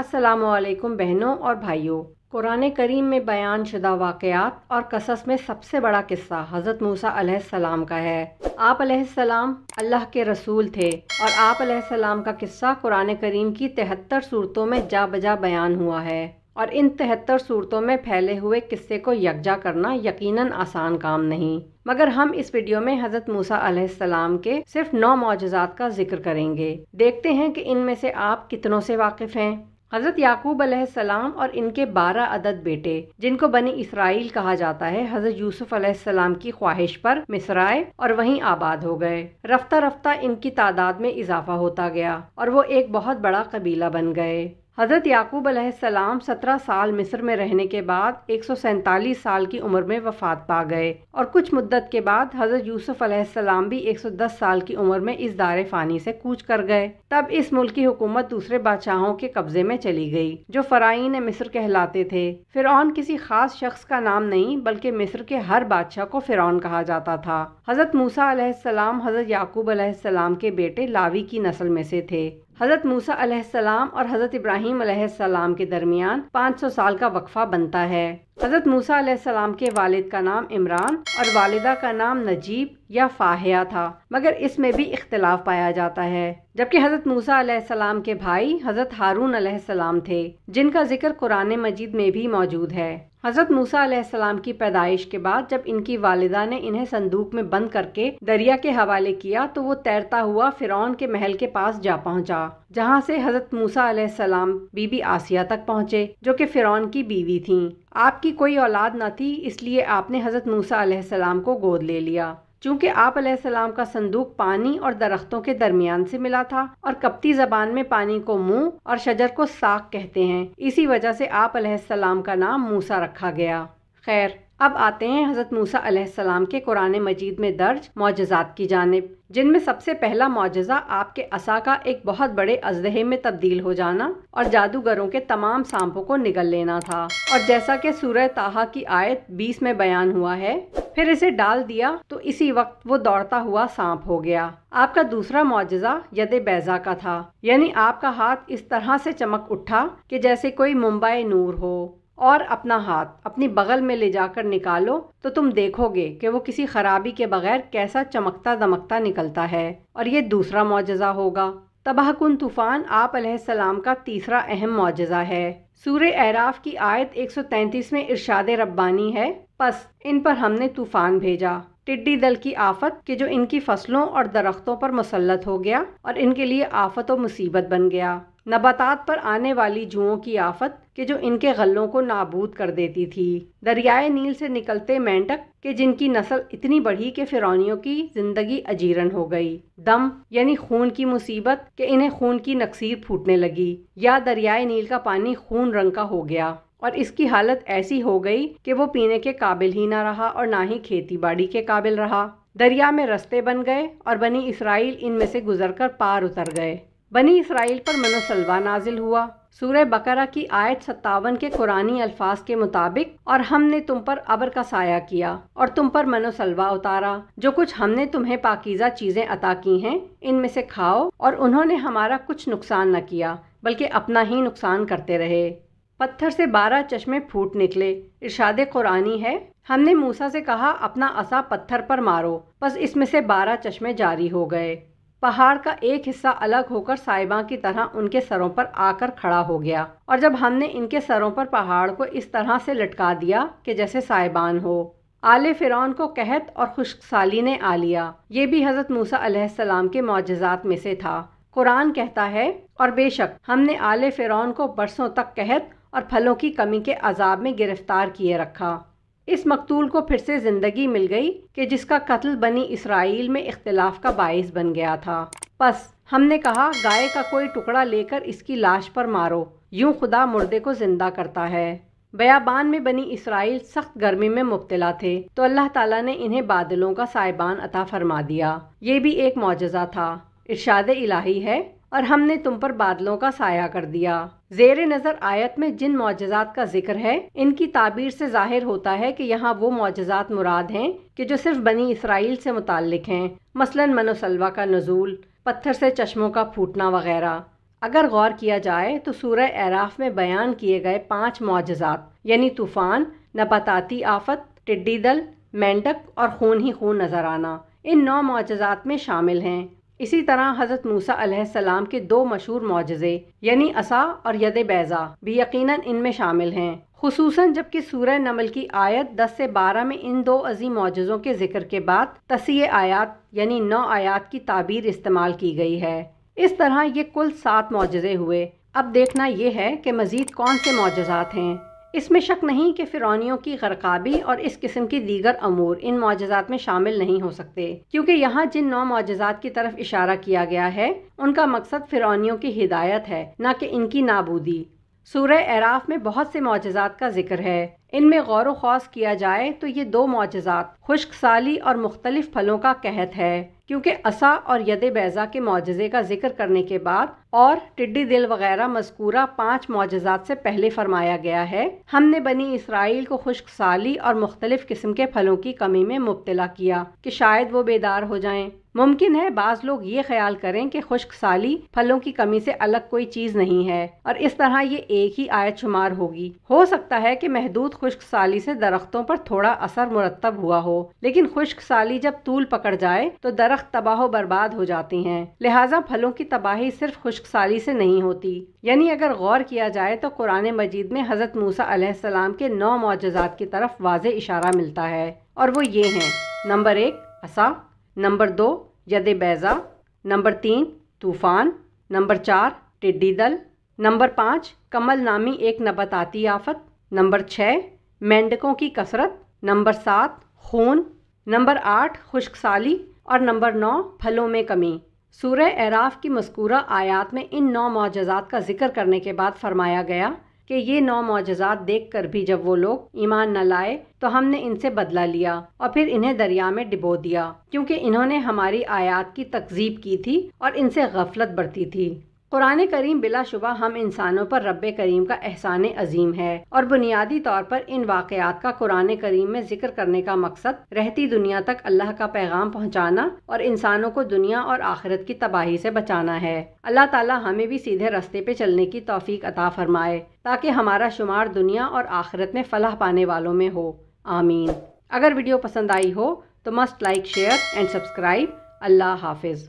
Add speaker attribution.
Speaker 1: असलम बहनों और भाइयों कुरान करीम में बयान शुदा वाक़ात और कसस में सबसे बड़ा किस्सा हज़रत मूसा सलाम का है आप सलाम अल्लाह के रसूल थे और आप सलाम का किस्सा कुरान करीम की तिहत्तर सूरतों में जा बजा बयान हुआ है और इन तिहत्तर सूरतों में फैले हुए किस्से को यकजा करना यकीनन आसान काम नहीं मगर हम इस वीडियो में हज़रत मूसा सलाम के सिर्फ नौ मुआजात का जिक्र करेंगे देखते हैं कि इनमें से आप कितनों से वाकिफ़ हैं हज़रत याकूब अलैहिस्सलाम और इनके बारह अदद बेटे जिनको बनी इसराइल कहा जाता है हज़रत यूसुफ अलैहिस्सलाम की ख्वाहिश पर मिस्र आए और वहीं आबाद हो गए रफ्ता रफ्ता इनकी तादाद में इजाफा होता गया और वो एक बहुत बड़ा कबीला बन गए हज़रत याकूब सलाम 17 साल मिस्र में रहने के बाद एक साल की उम्र में वफात पा गए और कुछ मुद्दत के बाद हज़रत यूसुफ सलाम भी 110 साल की उम्र में इस दार फ़ानी से कूच कर गए तब इस मुल्क की हुकूमत दूसरे बादशाहों के कब्जे में चली गई जो फ़राइन मिस्र कहलाते थे फिर किसी खास शख्स का नाम नहीं बल्कि मिस्र के हर बादशाह को फिर कहा जाता था हज़रत मूसा सलाम हज़रत याकूब सलाम के बेटे लावी की नस्ल में से थे हज़रत मूसा और हज़रत इब्राहीम के दरमियान 500 साल का वक्फा बनता है हज़रत मूसा के वालिद का नाम इमरान और वालिदा का नाम नजीब या फाहिया था मगर इसमें भी इख्तलाफ पाया जाता है जबकि हज़रत मूसा सलाम के भाई हज़रत हारून सलाम थे जिनका जिक्र कुरान मजीद में भी मौजूद है हज़रत मूसा की पैदाइश के बाद जब इनकी वालिदा ने इन्हें संदूक में बंद करके दरिया के हवाले किया तो वो तैरता हुआ फिरौन के महल के पास जा पहुंचा जहां से हज़रत मूसा सलाम बीबी आसिया तक पहुंचे जो कि फिरौन की बीवी थीं आपकी कोई औलाद ना थी इसलिए आपने हज़रत मूसा को गोद ले लिया चूँकि आप सलाम का संदूक पानी और दरख्तों के दरमियान से मिला था और कपती जबान में पानी को मुंह और शजर को साख कहते हैं इसी वजह से आप सलाम का नाम मूसा रखा गया खैर अब आते हैं हज़रत मूसा सलाम के कुरान मजीद में दर्ज मोजात की जानब जिनमें सबसे पहला मुआजा आपके असा का एक बहुत बड़े अजहे में तब्दील हो जाना और जादूगरों के तमाम सांपों को निगल लेना था और जैसा कि सूरह ताहा की आयत 20 में बयान हुआ है फिर इसे डाल दिया तो इसी वक्त वो दौड़ता हुआ सांप हो गया आपका दूसरा मुआजा यद बैजा का था यानी आपका हाथ इस तरह से चमक उठा कि जैसे कोई मुंबई नूर हो और अपना हाथ अपनी बगल में ले जाकर निकालो तो तुम देखोगे कि वो किसी खराबी के बगैर कैसा चमकता दमकता निकलता है और ये दूसरा मुआजा होगा तबाहकुन तूफ़ान आप सलाम का तीसरा अहम मुआजा है सूर्य एराफ की आयत 133 में इरशाद रब्बानी है बस इन पर हमने तूफ़ान भेजा टिड्डी दल की आफत के जो इनकी फसलों और दरख्तों पर मुसलत हो गया और इनके लिए आफत और मुसीबत बन गया नबातात पर आने वाली जुओं की आफत के जो इनके गलों को नाबूद कर देती थी दरियाए नील से निकलते मेंढक के जिनकी नस्ल इतनी बढ़ी कि फिरौनियों की जिंदगी अजीरन हो गई दम यानी खून की मुसीबत के इन्हें खून की नक्सीर फूटने लगी या दरियाए नील का पानी खून रंग का हो गया और इसकी हालत ऐसी हो गई कि वो पीने के काबिल ही ना रहा और ना ही खेती बाड़ी के काबिल रहा दरिया में रस्ते बन गए और बनी इसराइल इनमें से गुजर कर पार उतर गए बनी इसराइल पर मनोसलवा नाजिल हुआ सूर्य बकरा की आयत सत्तावन के कुरानी अल्फाज के मुताबिक और हमने तुम पर अबर का साया किया और तुम पर मनोसलवा उतारा जो कुछ हमने तुम्हें पाकिजा चीजें अता की हैं इनमें से खाओ और उन्होंने हमारा कुछ नुकसान न किया बल्कि अपना ही नुकसान करते रहे पत्थर से बारह चश्मे फूट निकले इर्शाद कुरानी है हमने मूसा से कहा अपना असा पत्थर पर मारो बस इसमें से बारह चश्मे जारी हो गए पहाड़ का एक हिस्सा अलग होकर साहिबा की तरह उनके सरों पर आकर खड़ा हो गया और जब हमने इनके सरों पर पहाड़ को इस तरह से लटका दिया कि जैसे साहिबान हो आले फिरौन को कहत और साली ने आ लिया ये भी हज़रत मूसा अलैहिस्सलाम के मुआजात में से था कुरान कहता है और बेशक हमने आले फिरौन को बरसों तक कहत और फलों की कमी के अजाब में गिरफ्तार किए रखा इस मकतूल को फिर से ज़िंदगी मिल गई कि जिसका कत्ल बनी इसराइल में इख्तलाफ का बायस बन गया था बस हमने कहा गाय का कोई टुकड़ा लेकर इसकी लाश पर मारो यूं खुदा मुर्दे को जिंदा करता है बयाबान में बनी इसराइल सख्त गर्मी में मुब्तला थे तो अल्लाह ताला ने इन्हें बादलों का साइबान अता फरमा दिया ये भी एक मुआजा था इर्शाद इलाही है और हमने तुम पर बादलों का साया कर दिया जेर नज़र आयत में जिन मुआजात का जिक्र है इनकी ताबीर से जाहिर होता है कि यहाँ वो मुआजात मुराद हैं कि जो सिर्फ बनी इसराइल से मुतक हैं मसलन मनोसलवा का नजूल पत्थर से चश्मों का फूटना वगैरह अगर गौर किया जाए तो सूरह एराफ में बयान किए गए पाँच मुआजात यानी तूफ़ान नबाताती आफत टिड्डी दल मेंढक और खून ही खून नज़र आना इन नौ मुआजात में शामिल हैं इसी तरह हज़रत मूसा सलाम के दो मशहूर मुआजे यानी असा और यद बैज़ा भी यकीनन इनमें शामिल हैं खूस जबकि सूर्य नमल की आयत 10 से 12 में इन दो अजीम मुआजों के जिक्र के बाद तसी आयात यानी नौ आयात की ताबीर इस्तेमाल की गई है इस तरह ये कुल सात मुआजे हुए अब देखना यह है कि मज़ीद कौन से मुआजात हैं इसमें शक नहीं कि फ़िरौनियों की गरकाबी और इस किस्म की दीगर अमूर इन मुआजात में शामिल नहीं हो सकते क्योंकि यहाँ जिन नौ मुआजात की तरफ इशारा किया गया है उनका मकसद फ़िरौनियों की हिदायत है न कि इनकी नाबूदी सूर्य एराफ में बहुत से मुआजात का जिक्र है इनमें गौर खास किया जाए तो ये दो मुआजात खुश्क साली और मुख्तलिफ फलों का कहत है क्योंकि असा और यद बैज़ा के मुआजे का जिक्र करने के बाद और टिड्डी दिल वगैरह मजकूरा पाँच मुआजात से पहले फरमाया गया है हमने बनी इसराइल को खुश्क साली और मुख्तलिफ किस्म के फलों की कमी में मुबतला किया कि शायद वो बेदार हो जाएं मुमकिन है बाज लोग ये ख्याल करें कि खुश्क साली फलों की कमी से अलग कोई चीज़ नहीं है और इस तरह ये एक ही आयत शुमार होगी हो सकता है कि महदूद खुश्क साली से दरख्तों पर थोड़ा असर मुरतब हुआ हो लेकिन खुश्क साली जब तूल पकड़ जाए तो दरख्त तबाह बर्बाद हो जाती हैं लिहाजा फलों की तबाही सिर्फ खुश्क साली से नहीं होती यानी अगर गौर किया जाए तो कुरान मजीद में हज़रत मूसा सलाम के नौ मोजात की तरफ वाज इशारा मिलता है और वो ये हैं नंबर एक असा नंबर दो यद बैज़ा नंबर तीन तूफ़ान नंबर चार टिड्डी दल नंबर पाँच कमल नामी एक नबताती आफत नंबर छः मेंढकों की कसरत नंबर सात खून नंबर आठ साली और नंबर नौ फलों में कमी सूर्य एराफ की मस्कूरा आयात में इन नौ मुआजात का जिक्र करने के बाद फरमाया गया कि ये नौ मुआजात देखकर भी जब वो लोग ईमान न लाए तो हमने इनसे बदला लिया और फिर इन्हें दरिया में डिबो दिया क्योंकि इन्होंने हमारी आयात की तकजीब की थी और इनसे गफलत बढ़ती थी कुरान करीम बिलाशुबा हम इंसानों पर रब करीम का एहसान अजीम है और बुनियादी तौर पर इन वाकयात का कुरान करीम में जिक्र करने का मकसद रहती दुनिया तक अल्लाह का पैगाम पहुँचाना और इंसानों को दुनिया और आखिरत की तबाही से बचाना है अल्लाह ताला हमें भी सीधे रास्ते पे चलने की तौफीक अता फरमाए ताकि हमारा शुमार दुनिया और आखिरत में फलाह पाने वालों में हो आमीन अगर वीडियो पसंद आई हो तो must like share and subscribe अल्लाह हाफिज़